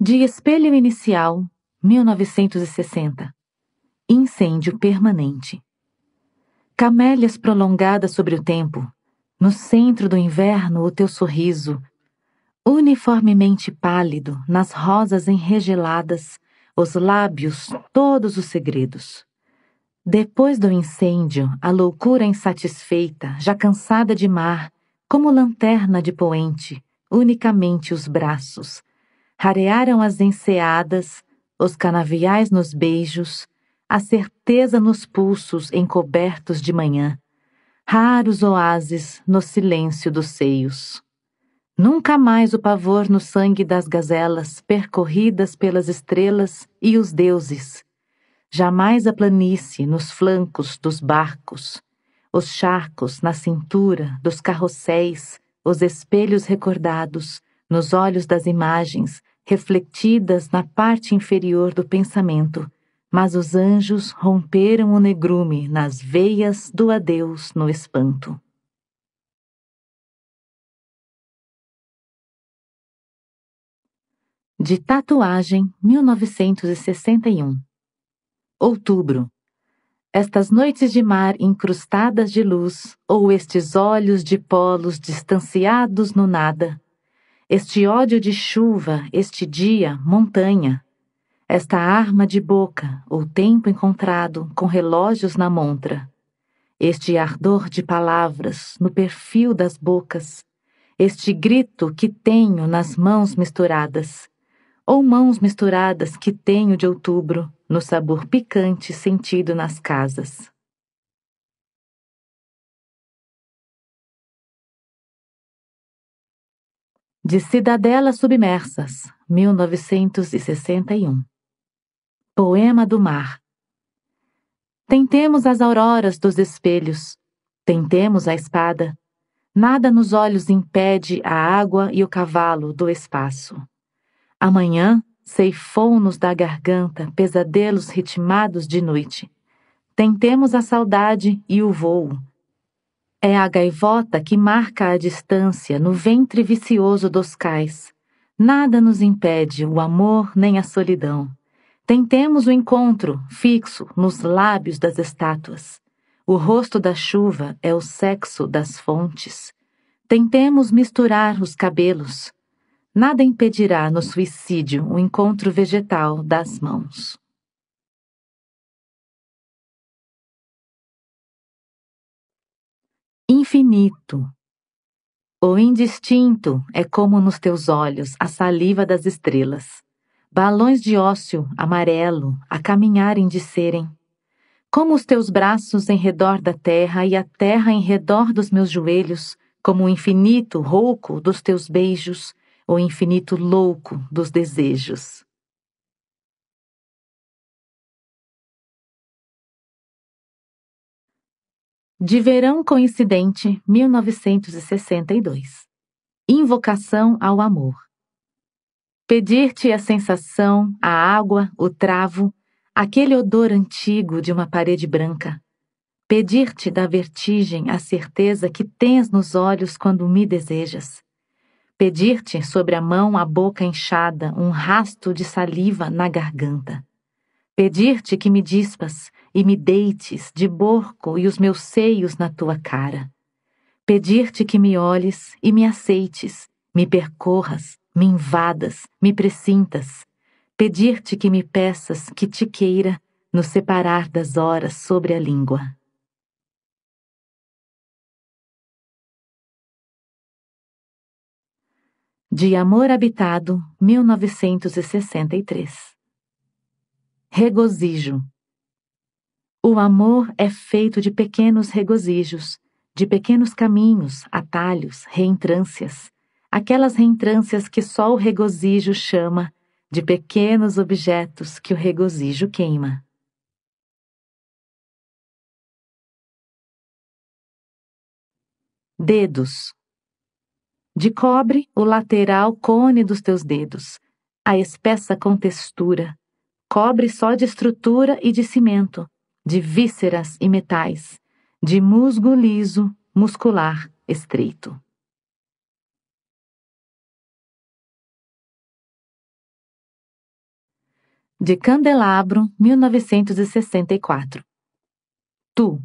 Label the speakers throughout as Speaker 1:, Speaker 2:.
Speaker 1: De
Speaker 2: Espelho Inicial, 1960. Incêndio Permanente. Camélias prolongadas sobre o tempo, no centro do inverno o teu sorriso, uniformemente pálido, nas rosas enregeladas, os lábios, todos os segredos. Depois do incêndio, a loucura insatisfeita, já cansada de mar, como lanterna de poente, unicamente os braços, Rarearam as enseadas, os canaviais nos beijos, a certeza nos pulsos encobertos de manhã, raros oásis no silêncio dos seios. Nunca mais o pavor no sangue das gazelas percorridas pelas estrelas e os deuses. Jamais a planície nos flancos dos barcos, os charcos na cintura dos carrosséis, os espelhos recordados nos olhos das imagens, refletidas na parte inferior do pensamento, mas os anjos romperam o
Speaker 1: negrume nas veias do adeus no espanto. De Tatuagem, 1961. Outubro.
Speaker 2: Estas noites de mar incrustadas de luz, ou estes olhos de polos distanciados no nada, este ódio de chuva, este dia, montanha. Esta arma de boca, ou tempo encontrado, com relógios na montra. Este ardor de palavras, no perfil das bocas. Este grito que tenho nas mãos misturadas. Ou mãos
Speaker 1: misturadas que tenho de outubro, no sabor picante sentido nas casas. De Cidadelas Submersas,
Speaker 2: 1961. Poema do Mar. Tentemos as auroras dos espelhos, tentemos a espada. Nada nos olhos impede a água e o cavalo do espaço. Amanhã ceifou-nos da garganta pesadelos ritmados de noite. Tentemos a saudade e o vôo. É a gaivota que marca a distância no ventre vicioso dos cais. Nada nos impede o amor nem a solidão. Tentemos o encontro, fixo, nos lábios das estátuas. O rosto da chuva é o sexo das fontes. Tentemos misturar os cabelos. Nada impedirá no suicídio o encontro
Speaker 1: vegetal das mãos. infinito. O indistinto é como nos teus olhos a saliva das estrelas,
Speaker 2: balões de ócio amarelo a caminharem de serem. Como os teus braços em redor da terra e a terra em redor dos meus joelhos, como o infinito
Speaker 1: rouco dos teus beijos, o infinito louco dos desejos. De Verão Coincidente, 1962.
Speaker 2: Invocação ao amor. Pedir-te a sensação, a água, o travo, aquele odor antigo de uma parede branca. Pedir-te da vertigem a certeza que tens nos olhos quando me desejas. Pedir-te sobre a mão a boca inchada, um rasto de saliva na garganta pedir-te que me dispas e me deites de borco e os meus seios na tua cara. Pedir-te que me olhes e me aceites, me percorras, me invadas, me precintas.
Speaker 1: Pedir-te que me peças que te queira no separar das horas sobre a língua. De Amor Habitado, 1963
Speaker 2: Regozijo. O amor é feito de pequenos regozijos, de pequenos caminhos, atalhos, reentrâncias, aquelas reentrâncias que só o regozijo chama, de
Speaker 1: pequenos objetos que o regozijo queima. Dedos. De cobre, o lateral cone dos teus dedos, a espessa
Speaker 2: contextura, cobre só de estrutura e de cimento, de vísceras
Speaker 1: e metais, de musgo liso, muscular estreito. De Candelabro, 1964.
Speaker 2: Tu,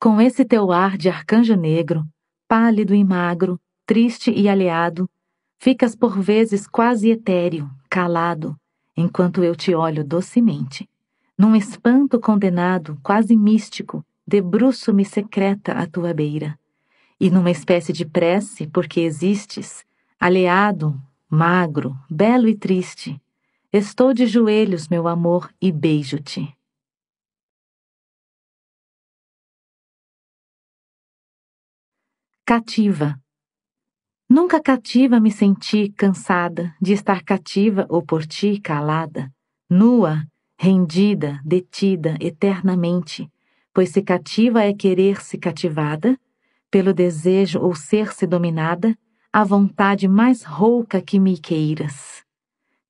Speaker 2: com esse teu ar de arcanjo negro, pálido e magro, triste e aliado, ficas por vezes quase etéreo, calado, enquanto eu te olho docemente. Num espanto condenado, quase místico, debruço-me secreta à tua beira. E numa espécie de prece, porque existes, aliado, magro, belo e triste,
Speaker 1: estou de joelhos, meu amor, e beijo-te. Cativa Nunca cativa me senti cansada de estar cativa ou
Speaker 2: por ti calada, nua, rendida, detida eternamente, pois se cativa é querer-se cativada, pelo desejo ou ser-se dominada, a vontade mais rouca que me queiras.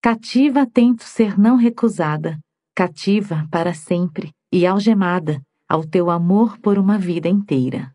Speaker 2: Cativa tento ser não recusada, cativa para sempre e algemada ao teu amor por uma vida inteira.